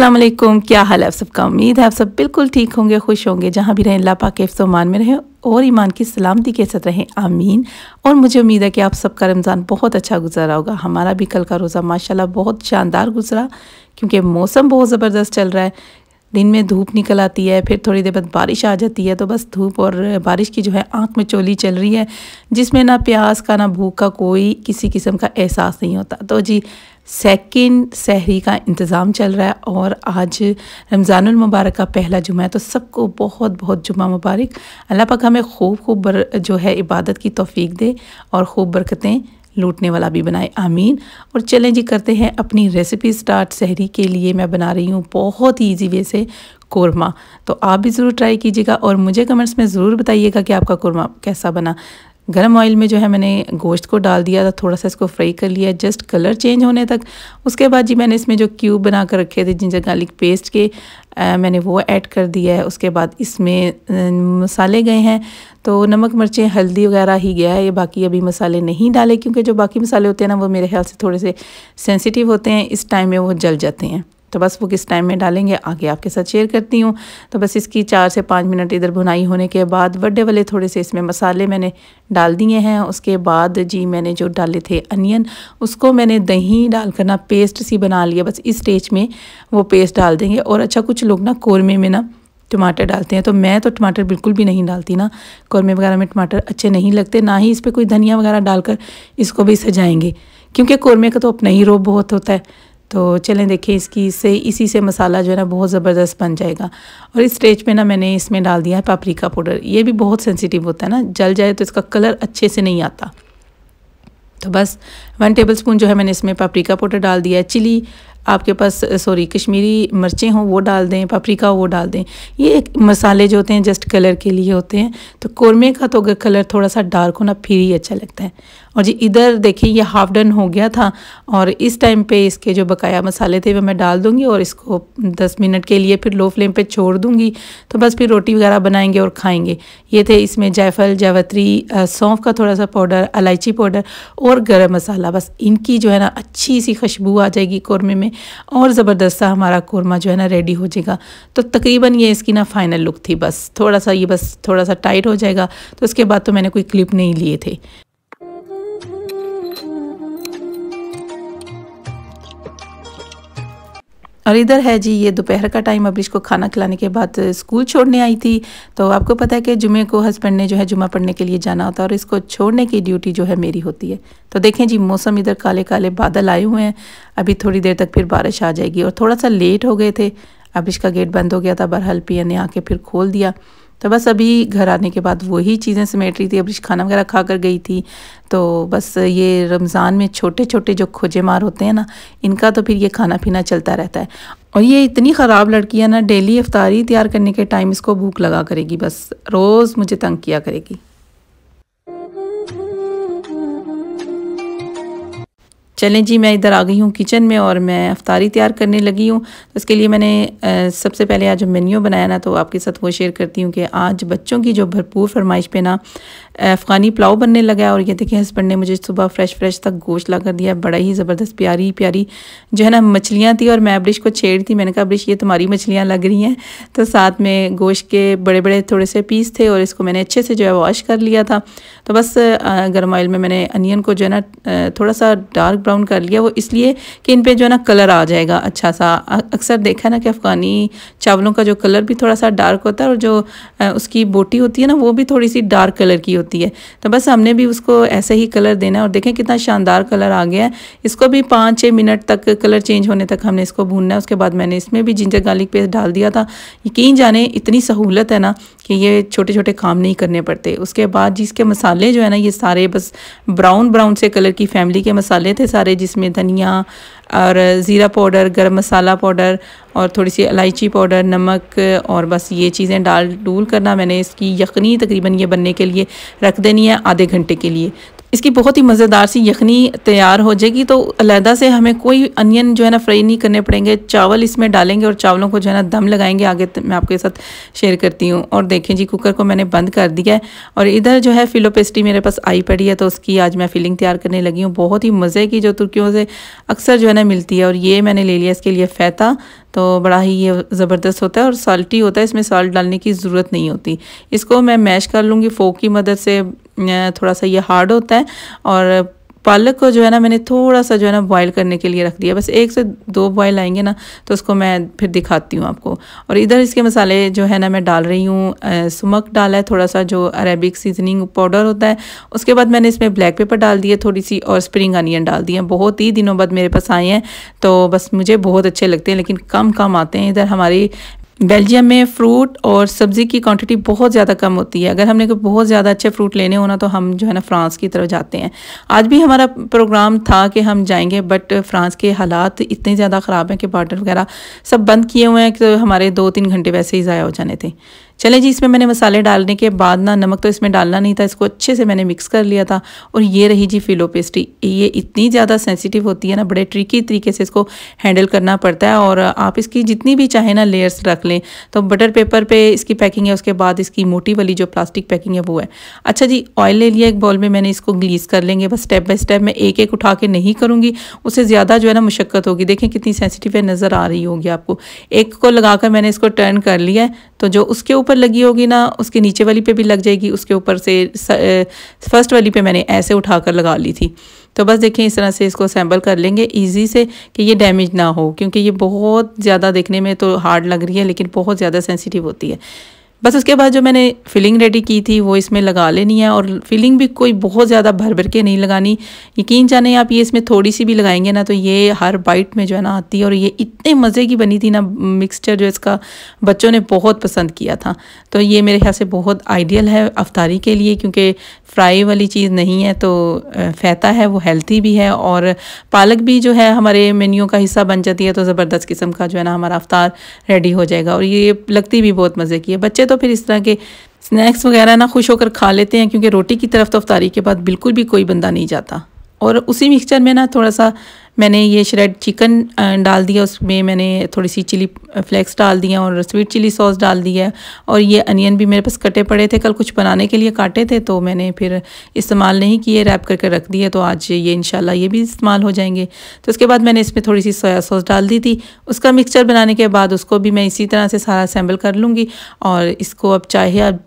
अस्सलाम वालेकुम क्या हाल है आप सबका उम्मीद है आप सब बिल्कुल ठीक होंगे खुश होंगे जहाँ भी रहें अल्लाह पाक मान में रहें और ईमान की सलामती के साथ रहें आमीन और मुझे उम्मीद है कि आप सबका रमज़ान बहुत अच्छा गुजरा होगा हमारा भी कल का रोज़ा माशाल्लाह बहुत शानदार गुजरा क्योंकि मौसम बहुत ज़बरदस्त चल रहा है दिन में धूप निकल आती है फिर थोड़ी देर बाद बारिश आ जाती है तो बस धूप और बारिश की जो है आँख में चोली चल रही है जिसमें ना प्यास का ना भूख का कोई किसी किस्म का एहसास नहीं होता तो जी सेकंड सहरी का इंतज़ाम चल रहा है और आज रमज़ानुल मुबारक का पहला जुमा है तो सबको बहुत बहुत जुमा मुबारक अल्लाह पाक हमें खूब खूब जो है इबादत की तोफ़ी दे और खूब बरकतें लूटने वाला भी बनाए आमीन और चलें जी करते हैं अपनी रेसिपी स्टार्ट सहरी के लिए मैं बना रही हूँ बहुत ही ईजी वे से कोरमा तो आप भी ज़रूर ट्राई कीजिएगा और मुझे कमेंट्स में ज़रूर बताइएगा कि आपका कोरमा कैसा बना गर्म ऑयल में जो है मैंने गोश्त को डाल दिया था थोड़ा सा इसको फ्राई कर लिया जस्ट कलर चेंज होने तक उसके बाद जी मैंने इसमें जो क्यूब बना कर रखे थे जिंजर गार्लिक पेस्ट के आ, मैंने वो ऐड कर दिया है उसके बाद इसमें मसाले गए हैं तो नमक मिर्चें हल्दी वगैरह ही गया है ये बाकी अभी मसाले नहीं डाले क्योंकि जो बाकी मसाले होते हैं ना वो मेरे ख्याल से थोड़े से सेंसिटिव होते हैं इस टाइम में वो जल जाते हैं तो बस वो किस टाइम में डालेंगे आगे आपके साथ शेयर करती हूँ तो बस इसकी चार से पाँच मिनट इधर भुनाई होने के बाद बड़े वाले थोड़े से इसमें मसाले मैंने डाल दिए हैं उसके बाद जी मैंने जो डाले थे अनियन उसको मैंने दही डालकर ना पेस्ट सी बना लिया बस इस स्टेज में वो पेस्ट डाल देंगे और अच्छा कुछ लोग ना कौरमे में ना टमाटर डालते हैं तो मैं तो टमाटर बिल्कुल भी नहीं डालती ना कौरमे वगैरह में टमाटर अच्छे नहीं लगते ना ही इस पर कोई धनिया वगैरह डालकर इसको भी सजाएँगे क्योंकि कौरमे का तो अपना ही रोब बहुत होता है तो चलें देखें इसकी से इसी से मसाला जो है ना बहुत ज़बरदस्त बन जाएगा और इस स्टेज पे ना मैंने इसमें डाल दिया है पापरिका पाउडर ये भी बहुत सेंसिटिव होता है ना जल जाए तो इसका कलर अच्छे से नहीं आता तो बस वन टेबल स्पून जो है मैंने इसमें पापरिका पाउडर डाल दिया है चिली आपके पास सॉरी कश्मीरी मिर्चें हों वो डाल दें पपरिका वो डाल दें ये एक मसाले जो होते हैं जस्ट कलर के लिए होते हैं तो कौरमे का तो अगर कलर थोड़ा सा डार्क होना फिर ही अच्छा लगता है और जी इधर देखिए ये हाफ डन हो गया था और इस टाइम पे इसके जो बकाया मसाले थे वो मैं डाल दूँगी और इसको दस मिनट के लिए फिर लो फ्लेम पर छोड़ दूँगी तो बस फिर रोटी वगैरह बनाएंगे और खाएँगे ये थे इसमें जायफल जावत्री सौंफ का थोड़ा सा पाउडर इलायची पाउडर और गर्म मसाला बस इनकी जो है ना अच्छी सी खुशबू आ जाएगी कौरमे में में और ज़बरदस्त हमारा कौरमा जो है ना रेडी हो जाएगा तो तकरीबन ये इसकी ना फाइनल लुक थी बस थोड़ा सा ये बस थोड़ा सा टाइट हो जाएगा तो उसके बाद तो मैंने कोई क्लिप नहीं लिए थे और इधर है जी ये दोपहर का टाइम अब को खाना खिलाने के बाद स्कूल छोड़ने आई थी तो आपको पता है कि जुमे को हस्बैंड ने जो है जुमा पढ़ने के लिए जाना होता है और इसको छोड़ने की ड्यूटी जो है मेरी होती है तो देखें जी मौसम इधर काले काले बादल आए हुए हैं अभी थोड़ी देर तक फिर बारिश आ जाएगी और थोड़ा सा लेट हो गए थे अब का गेट बंद हो गया था बहरहाल पिया ने आके फिर खोल दिया तो बस अभी घर आने के बाद वही चीज़ें समेट रही थी अब खाना वगैरह खा कर गई थी तो बस ये रमज़ान में छोटे छोटे जो खोजे मार होते हैं ना इनका तो फिर ये खाना पीना चलता रहता है और ये इतनी ख़राब लड़की है ना डेली अफ्तारी तैयार करने के टाइम इसको भूख लगा करेगी बस रोज़ मुझे तंग किया करेगी चलें जी मैं इधर आ गई हूँ किचन में और मैं अफ्तारी तैयार करने लगी हूँ तो इसके लिए मैंने सबसे पहले आज मेन्यू बनाया ना तो आपके साथ वो शेयर करती हूँ कि आज बच्चों की जो भरपूर फरमाइश पे ना अफ़गानी पुलाव बनने लगा है और ये देखिए हस्बैंड ने मुझे सुबह फ्रेश फ्रेश तक गोश्त ला कर दिया बड़ा ही ज़बरदस्त प्यारी प्यारी जो है ना मछलियाँ थी और मैं अब्रिश को छेड़ थी मैंने कहा अब्रिश ये तुम्हारी मछलियाँ लग रही हैं तो साथ में गोश्त के बड़े बड़े थोड़े से पीस थे और इसको मैंने अच्छे से जो है वॉश कर लिया था तो बस गर्म ऑयल में मैंने अनियन को जो है ना थोड़ा सा डार्क ब्राउन कर लिया वो इसलिए कि इन पर जो है ना कलर आ जाएगा अच्छा सा अक्सर देखा है ना कि अफ़गानी चावलों का जो कलर भी थोड़ा सा डार्क होता है और जो उसकी बोटी होती है ना वो भी थोड़ी सी डार्क कलर की होती है तो बस हमने भी उसको ऐसे ही कलर देना है और देखें कितना शानदार कलर आ गया है इसको भी पाँच छः मिनट तक कलर चेंज होने तक हमने इसको भूनना है उसके बाद मैंने इसमें भी जिंजर गार्लिक पेस्ट डाल दिया था यकीन जाने इतनी सहूलत है ना कि ये छोटे छोटे काम नहीं करने पड़ते उसके बाद जिसके मसाले जो है ना ये सारे बस ब्राउन ब्राउन से कलर की फैमिली के मसाले थे सारे सारे जिसमें धनिया और ज़ीरा पाउडर गरम मसाला पाउडर और थोड़ी सी इलायची पाउडर नमक और बस ये चीज़ें डाल डूल करना मैंने इसकी यखनी तकरीबन ये बनने के लिए रख देनी है आधे घंटे के लिए इसकी बहुत ही मज़ेदार सी यखनी तैयार हो जाएगी तो अलहदा से हमें कोई अनियन जो है ना फ्राई नहीं करने पड़ेंगे चावल इसमें डालेंगे और चावलों को जो है ना दम लगाएंगे आगे मैं आपके साथ शेयर करती हूँ और देखें जी कुकर को मैंने बंद कर दिया है और इधर जो है फिलो पेस्ट्री मेरे पास आई पड़ी है तो उसकी आज मैं फिलिंग तैयार करने लगी हूँ बहुत ही मज़े की जो तुर्कियों से अक्सर जो है ना मिलती है और ये मैंने ले लिया इसके लिए फ़ैता तो बड़ा ही ये ज़बरदस्त होता है और साल्टी होता है इसमें साल्ट डालने की ज़रूरत नहीं होती इसको मैं मैश कर लूँगी फोक की मदद से थोड़ा सा ये हार्ड होता है और पालक को जो है ना मैंने थोड़ा सा जो है ना बॉईल करने के लिए रख दिया बस एक से दो बॉईल आएंगे ना तो उसको मैं फिर दिखाती हूँ आपको और इधर इसके मसाले जो है ना मैं डाल रही हूँ सुमक डाला है थोड़ा सा जो अरेबिक सीजनिंग पाउडर होता है उसके बाद मैंने इसमें ब्लैक पेपर डाल दिए थोड़ी सी और स्प्रिंग अनियन डाल दिए बहुत ही दिनों बाद मेरे पास आए हैं तो बस मुझे बहुत अच्छे लगते हैं लेकिन कम कम आते हैं इधर हमारी बेल्जियम में फ्रूट और सब्ज़ी की क्वांटिटी बहुत ज़्यादा कम होती है अगर हमने कोई बहुत ज़्यादा अच्छे फ्रूट लेने होना तो हम जो है ना फ्रांस की तरफ जाते हैं आज भी हमारा प्रोग्राम था कि हम जाएंगे बट फ्रांस के हालात इतने ज़्यादा ख़राब हैं कि बॉर्डर वगैरह सब बंद किए हुए हैं कि तो हमारे दो तीन घंटे वैसे ही ज़ाया हो जाने थे चले जी इसमें मैंने मसाले डालने के बाद ना नमक तो इसमें डालना नहीं था इसको अच्छे से मैंने मिक्स कर लिया था और ये रही जी फिलो पेस्ट्री ये इतनी ज़्यादा सेंसिटिव होती है ना बड़े ट्रिकी तरीके से इसको हैंडल करना पड़ता है और आप इसकी जितनी भी चाहे ना लेयर्स रख लें तो बटर पेपर पे इसकी पैकिंग है उसके बाद इसकी मोटी वाली जो प्लास्टिक पैकिंग है वो है अच्छा जी ऑयल ले लिया एक बॉल में मैंने इसको ग्लीस कर लेंगे बस स्टेप बाय स्टेप मैं एक एक उठा के नहीं करूँगी उससे ज़्यादा जो है ना मुशक्क़त होगी देखें कितनी सेंसिटिव है नज़र आ रही होगी आपको एक को लगाकर मैंने इसको टर्न कर लिया है तो जो उसके ऊपर ऊपर लगी होगी ना उसके नीचे वाली पे भी लग जाएगी उसके ऊपर से फर्स्ट वाली पे मैंने ऐसे उठा कर लगा ली थी तो बस देखें इस तरह से इसको असेंबल कर लेंगे ईजी से कि ये डैमेज ना हो क्योंकि ये बहुत ज़्यादा देखने में तो हार्ड लग रही है लेकिन बहुत ज़्यादा सेंसिटिव होती है बस उसके बाद जो मैंने फिलिंग रेडी की थी वो इसमें लगा लेनी है और फिलिंग भी कोई बहुत ज़्यादा भर भर के नहीं लगानी यकीन जाने आप ये इसमें थोड़ी सी भी लगाएंगे ना तो ये हर बाइट में जो है ना आती है और ये इतने मज़े की बनी थी ना मिक्सचर जो इसका बच्चों ने बहुत पसंद किया था तो ये मेरे ख्याल से बहुत आइडियल है अफ्तारी के लिए क्योंकि फ्राई वाली चीज़ नहीं है तो फैता है वो हेल्थी भी है और पालक भी जो है हमारे मेन्यू का हिस्सा बन जाती है तो ज़बरदस्त किस्म का जो है ना हमारा अफ्तार रेडी हो जाएगा और ये लगती भी बहुत मज़े की है बच्चे तो तो फिर इस तरह के स्नैक्स वगैरह ना खुश होकर खा लेते हैं क्योंकि रोटी की तरफ तो अफ्तारी के बाद बिल्कुल भी कोई बंदा नहीं जाता और उसी मिक्सचर में ना थोड़ा सा मैंने ये श्रेड चिकन डाल दिया उसमें मैंने थोड़ी सी चिली फ्लेक्स डाल दिया और स्वीट चिली सॉस डाल दिया है और ये अनियन भी मेरे पास कटे पड़े थे कल कुछ बनाने के लिए काटे थे तो मैंने फिर इस्तेमाल नहीं किए रैप करके रख दिए तो आज ये इन ये भी इस्तेमाल हो जाएंगे तो उसके बाद मैंने इसमें थोड़ी सी सोया सॉस डाल दी थी उसका मिक्सचर बनाने के बाद उसको भी मैं इसी तरह से सारा असेंबल कर लूँगी और इसको अब चाहे आप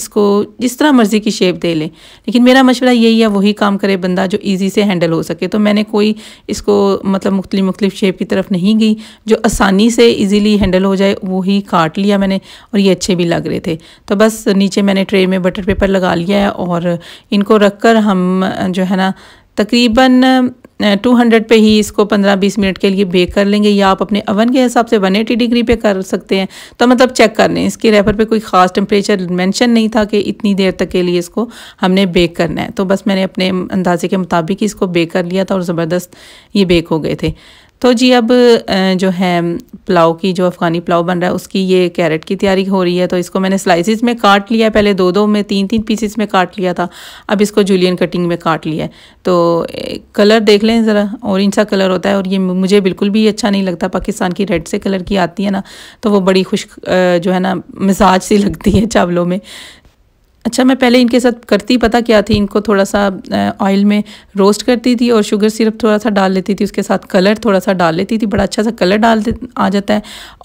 इसको जिस तरह मर्ज़ी की शेप दे लें लेकिन मेरा मशवरा यही है वही काम करे बंदा जो ईजी से हैंडल हो सके तो मैंने कोई इस इसको मतलब मुख्तलि मुख्तलिफ शेप की तरफ नहीं गई जो आसानी से इजीली हैंडल हो जाए वो ही काट लिया मैंने और ये अच्छे भी लग रहे थे तो बस नीचे मैंने ट्रे में बटर पेपर लगा लिया है और इनको रख कर हम जो है ना तकरीबन 200 पे ही इसको 15-20 मिनट के लिए बेक कर लेंगे या आप अपने अवन के हिसाब से 180 डिग्री पे कर सकते हैं तो मतलब चेक कर लें इसके रेफर पे कोई ख़ास टेम्परेचर मेंशन नहीं था कि इतनी देर तक के लिए इसको हमने बेक करना है तो बस मैंने अपने अंदाजे के मुताबिक ही इसको बेक कर लिया था और ज़बरदस्त ये बेक हो गए थे तो जी अब जो है पुलाव की जो अफ़गानी पुलाव बन रहा है उसकी ये कैरेट की तैयारी हो रही है तो इसको मैंने स्लाइसिस में काट लिया पहले दो दो में तीन तीन पीसीस में काट लिया था अब इसको जूलियन कटिंग में काट लिया है तो कलर देख लें ज़रा ऑरेंज सा कलर होता है और ये मुझे बिल्कुल भी अच्छा नहीं लगता पाकिस्तान की रेड से कलर की आती है ना तो वो बड़ी खुश जो है ना मिजाज सी लगती है चावलों में अच्छा मैं पहले इनके साथ करती पता क्या थी इनको थोड़ा सा ऑयल में रोस्ट करती थी और शुगर सिरप थोड़ा सा डाल लेती थी उसके साथ कलर थोड़ा सा डाल लेती थी बड़ा अच्छा सा कलर डाल आ जाता है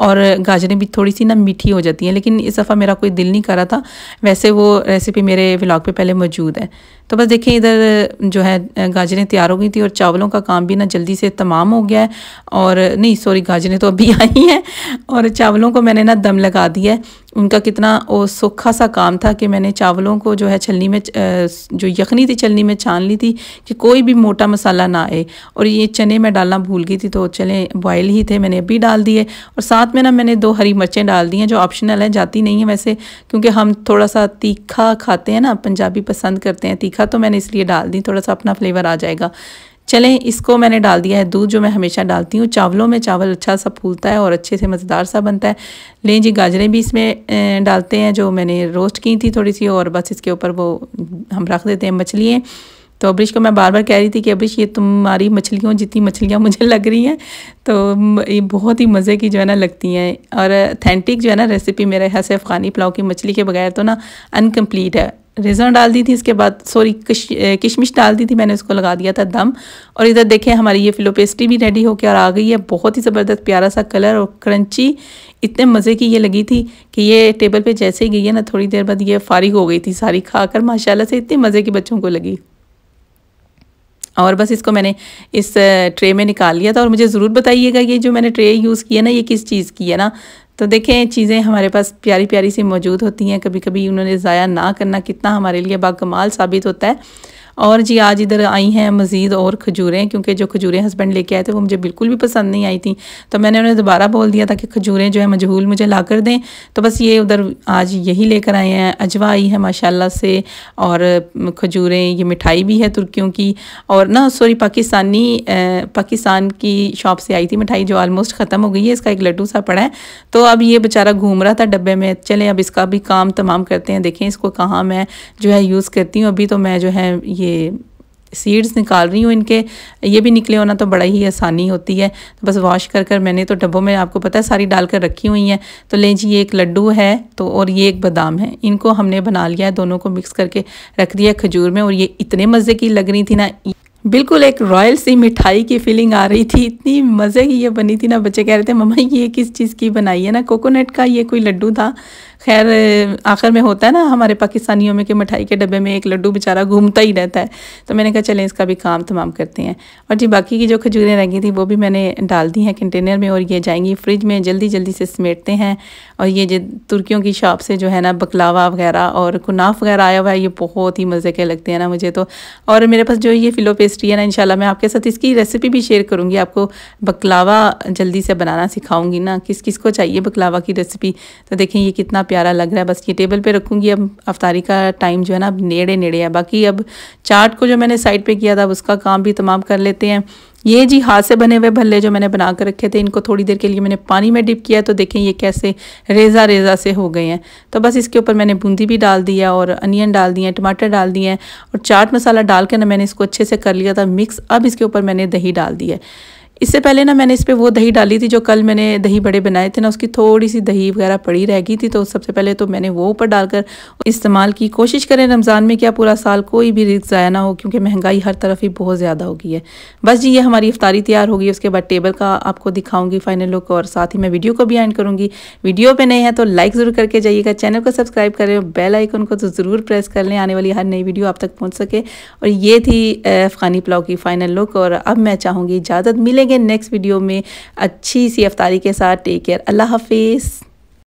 और गाजरें भी थोड़ी सी ना मीठी हो जाती हैं लेकिन इस दफ़ा मेरा कोई दिल नहीं कर रहा था वैसे वो रेसिपी मेरे व्लाग पर पहले मौजूद है तो बस देखें इधर जो है गाजरें तैयार हो गई थी और चावलों का काम भी ना जल्दी से तमाम हो गया है और नहीं सॉरी गाजरें तो अभी आई हैं और चावलों को मैंने ना दम लगा दिया है उनका कितना वो सूखा सा काम था कि मैंने चावलों को जो है छलनी में जो यखनी थी छलनी में छान ली थी कि कोई भी मोटा मसाला ना आए और ये चने मैं डालना भूल गई थी तो चले बॉयल ही थे मैंने अभी डाल दिए और साथ में ना मैंने दो हरी मिर्चें डाल दी हैं जो ऑप्शनल हैं जाती नहीं है वैसे क्योंकि हम थोड़ा सा तीखा खाते हैं ना पंजाबी पसंद करते हैं तीखा तो मैंने इसलिए डाल दी थोड़ा सा अपना फ्लेवर आ जाएगा चलें इसको मैंने डाल दिया है दूध जो मैं हमेशा डालती हूँ चावलों में चावल अच्छा सा फूलता है और अच्छे से मज़ेदार सा बनता है लें जी गाजरें भी इसमें डालते हैं जो मैंने रोस्ट की थी थोड़ी सी और बस इसके ऊपर वो हम रख देते हैं मछलियाँ तो अब्रिश को मैं बार बार कह रही थी कि अब्रिश ये तुम्हारी मछलियों जितनी मछलियाँ मुझे लग रही हैं तो ये बहुत ही मज़े की जो है ना लगती हैं और अथेंटिक जो है ना रेसिपी मेरे ख्याल से अफ़गानी पुलाव की मछली के बगैर तो ना अनकम्प्लीट है रिजन डाल दी थी इसके बाद सॉरी किश किशमिश डाल दी थी मैंने उसको लगा दिया था दम और इधर देखें हमारी ये फिलो पेस्ट्री भी रेडी होकर आ गई है बहुत ही ज़बरदस्त प्यारा सा कलर और क्रंची इतने मज़े की ये लगी थी कि ये टेबल पे जैसे ही गई है ना थोड़ी देर बाद ये फारिग हो गई थी सारी खाकर माशाल्लाह से इतने मज़े की बच्चों को लगी और बस इसको मैंने इस ट्रे में निकाल लिया था और मुझे ज़रूर बताइएगा ये जो मैंने ट्रे यूज़ किया ना ये किस चीज़ की है ना तो देखें चीज़ें हमारे पास प्यारी प्यारी सी मौजूद होती हैं कभी कभी उन्होंने ज़ाया ना करना कितना हमारे लिए बाकमाल साबित होता है और जी आज इधर आई हैं मज़ीद और खजूरें क्योंकि जो खजूरें हस्बैंड लेके आए थे वो मुझे बिल्कुल भी पसंद नहीं आई थी तो मैंने उन्हें दोबारा बोल दिया था कि खजूरें जो है मजहूल मुझे ला कर दें तो बस ये उधर आज यही लेकर आए हैं अजवा आई है माशाल्लाह से और खजूरें ये मिठाई भी है तुर्कियों की और ना सॉरी पाकिस्तानी पाकिस्तान की शॉप से आई थी मिठाई जो आलमोस्ट ख़त्म हो गई है इसका एक लड्डू सा पड़ा है तो अब ये बेचारा घूम रहा था डब्बे में चले अब इसका भी काम तमाम करते हैं देखें इसको कहाँ मैं जो है यूज़ करती हूँ अभी तो मैं जो है ये ये सीड्स निकाल रही हूँ इनके ये भी निकले होना तो बड़ा ही आसानी होती है तो बस वॉश कर कर मैंने तो डब्बों में आपको पता है सारी डाल कर रखी हुई हैं तो लें जी ये एक लड्डू है तो और ये एक बादाम है इनको हमने बना लिया है दोनों को मिक्स करके रख दिया खजूर में और ये इतने मज़े की लग रही थी ना बिल्कुल एक रॉयल सी मिठाई की फीलिंग आ रही थी इतनी मज़े की ये बनी थी ना बच्चे कह रहे थे मम्मा ये किस चीज़ की बनाई है ना कोकोनट का ये कोई लड्डू था खैर आखिर में होता है ना हमारे पाकिस्तानियों में कि मिठाई के डब्बे में एक लड्डू बेचारा घूमता ही रहता है तो मैंने कहा चलें इसका भी काम तमाम करते हैं और जी बाकी की जो खजूरें रह गई थी वो भी मैंने डाल दी हैं कंटेनर में और ये जाएंगी फ्रिज में जल्दी जल्दी से समेटते हैं और ये जो तुर्कियों की शॉप से जो है ना बकलावा वगैरह और कुनाफ वगैरह आया हुआ है ये बहुत ही मज़े के लगते हैं ना मुझे तो और मेरे पास जो ये फिलो पेस्ट्री है ना इंशाल्लाह मैं आपके साथ इसकी रेसिपी भी शेयर करूँगी आपको बकलावा जल्दी से बनाना सिखाऊंगी ना किस किस को चाहिए बकलावा की रेसिपी तो देखें ये कितना प्यारा लग रहा है बस ये टेबल पे रखूँगी अब अफ्तारी का टाइम जो है ना अब नेड़े नेड़े है बाकी अब चाट को जो मैंने साइड पे किया था उसका काम भी तमाम कर लेते हैं ये जी हाथ से बने हुए भल्ले जो मैंने बना कर रखे थे इनको थोड़ी देर के लिए मैंने पानी में डिप किया तो देखें ये कैसे रेज़ा रेज़ा से हो गए हैं तो बस इसके ऊपर मैंने बूंदी भी डाल दिया और अनियन डाल दिए टमाटर डाल दिए और चाट मसाला डाल कर ना मैंने इसको अच्छे से कर लिया था मिक्स अब इसके ऊपर मैंने दही डाल दी है इससे पहले ना मैंने इस पर वो दही डाली थी जो कल मैंने दही बड़े बनाए थे ना उसकी थोड़ी सी दही वगैरह पड़ी रह गई थी तो सबसे पहले तो मैंने वो ऊपर डालकर इस्तेमाल की कोशिश करें रमज़ान में क्या पूरा साल कोई भी रिस्क ज़ाया ना हो क्योंकि महंगाई हर तरफ ही बहुत ज़्यादा हो गई है बस जी ये हमारी इफ्तारी तैयार होगी उसके बाद टेबल का आपको दिखाऊंगी फाइनल लुक और साथ ही मैं वीडियो को भी एंड करूँगी वीडियो पर नए हैं तो लाइक ज़रूर करके जाइएगा चैनल को सब्सक्राइब करें बेल आइकन को तो ज़रूर प्रेस कर लें आने वाली हर नई वीडियो आप तक पहुँच सके और ये थी अफ़गानी पुलाव की फ़ाइनल लुक और अब मैं चाहूँगी इजाज़त मिले मिलेंगे नेक्स्ट वीडियो में अच्छी सी अफ्तारी के साथ टेक केयर अल्लाह हाफिज़